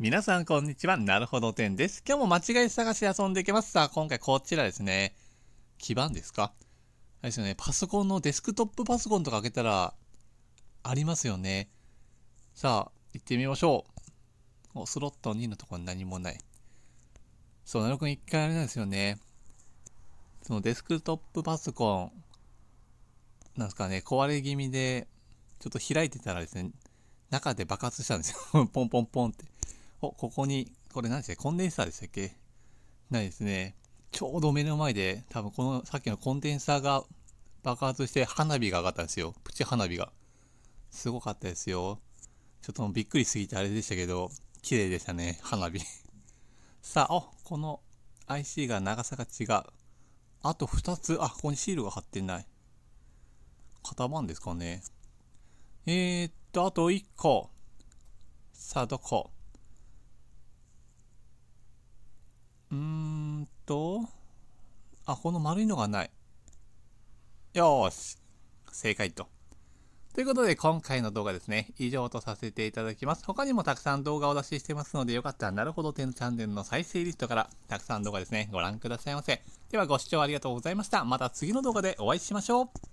皆さんこんにちは。なるほど点です。今日も間違い探し遊んでいきます。さあ、今回こちらですね。基板ですかあれですよね。パソコンのデスクトップパソコンとか開けたら、ありますよね。さあ、行ってみましょう。スロット2のところに何もない。そう、なるくん一回あれなんですよね。そのデスクトップパソコン、なんですかね、壊れ気味で、ちょっと開いてたらですね、中で爆発したんですよ。ポンポンポンって。お、ここに、これ何でしたっけコンデンサーでしたっけないですね。ちょうど目の前で、多分この、さっきのコンデンサーが爆発して花火が上がったんですよ。プチ花火が。すごかったですよ。ちょっとびっくりすぎてあれでしたけど、綺麗でしたね、花火 さあ、お、この IC が長さが違う。あと2つ、あ、ここにシールが貼ってない。型番ですかね。えー、っと、あと1個。さあ、どこあ、この丸いのがない。よーし。正解と。ということで、今回の動画ですね、以上とさせていただきます。他にもたくさん動画をお出ししてますので、よかったら、なるほど点チャンネルの再生リストから、たくさん動画ですね、ご覧くださいませ。では、ご視聴ありがとうございました。また次の動画でお会いしましょう。